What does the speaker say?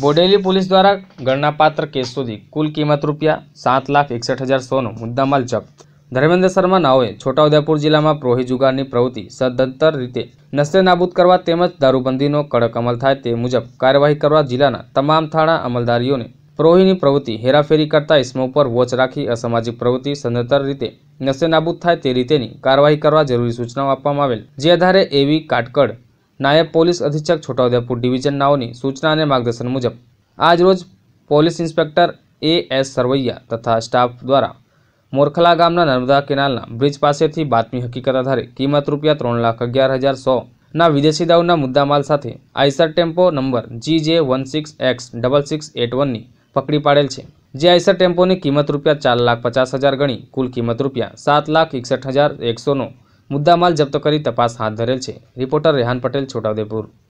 Bodeli police દ્વારા ગણનાપાત્ર case સુધી કુલ કિંમત રૂપિયા સાત લાખ એકસઠ હજાર સોનો મુદ્દામાલ જપ્ત ધર્મેન્દ્ર શર્મા નાઓએ છોટાઉદેપુર જિલ્લામાં પ્રોહી જુગારની પ્રવૃત્તિ સદંતર રીતે નસ્તે નાબૂદ કરવા તેમજ દારૂબંધીનો કડક અમલ થાય તે મુજબ કાર્યવાહી કરવા જિલ્લાના તમામ થાણા અમલદારીઓને પ્રોહીની પ્રવૃત્તિ હેરાફેરી કરતા ઇસમો ઉપર વોચ રાખી અસામાજિક પ્રવૃત્તિ સદંતર રીતે નસ્તે નાબૂદ થાય તે રીતેની કાર્યવાહી કરવા જરૂરી સૂચનાઓ આપવામાં આવેલ જે આધારે એવી કાટકડ નાયબ પોલીસ અધિક્ષક છોટાઉદેપુર ડિવિઝનનાઓની સૂચના અને માર્ગદર્શન મુજબ આજરોજ police inspector A S Sarvaiya તથા સ્ટાફ દ્વારા મોરખલા ગામના નર્મદા કેનાલના બ્રિજ પાસેથી બાતમી હકીકત આધારે કિંમત રૂપિયા ત્રણ લાખ અગિયાર હજાર સોના વિદેશી દાવના મુદ્દામાલ સાથે Eicher tempo number G J one six X double six eight વનની પકડી પાડેલ છે જે આઈસર ટેમ્પોની કિંમત રૂપિયા ચાર લાખ પચાસ હજાર ગણી કુલ કિંમત રૂપિયા સાત લાખ એકસઠ હજાર એકસોનો મુદ્દામાલ જપ્ત કરી તપાસ હાથ ધરેલ છે રિપોર્ટર રેહાન પટેલ છોટાઉદેપુર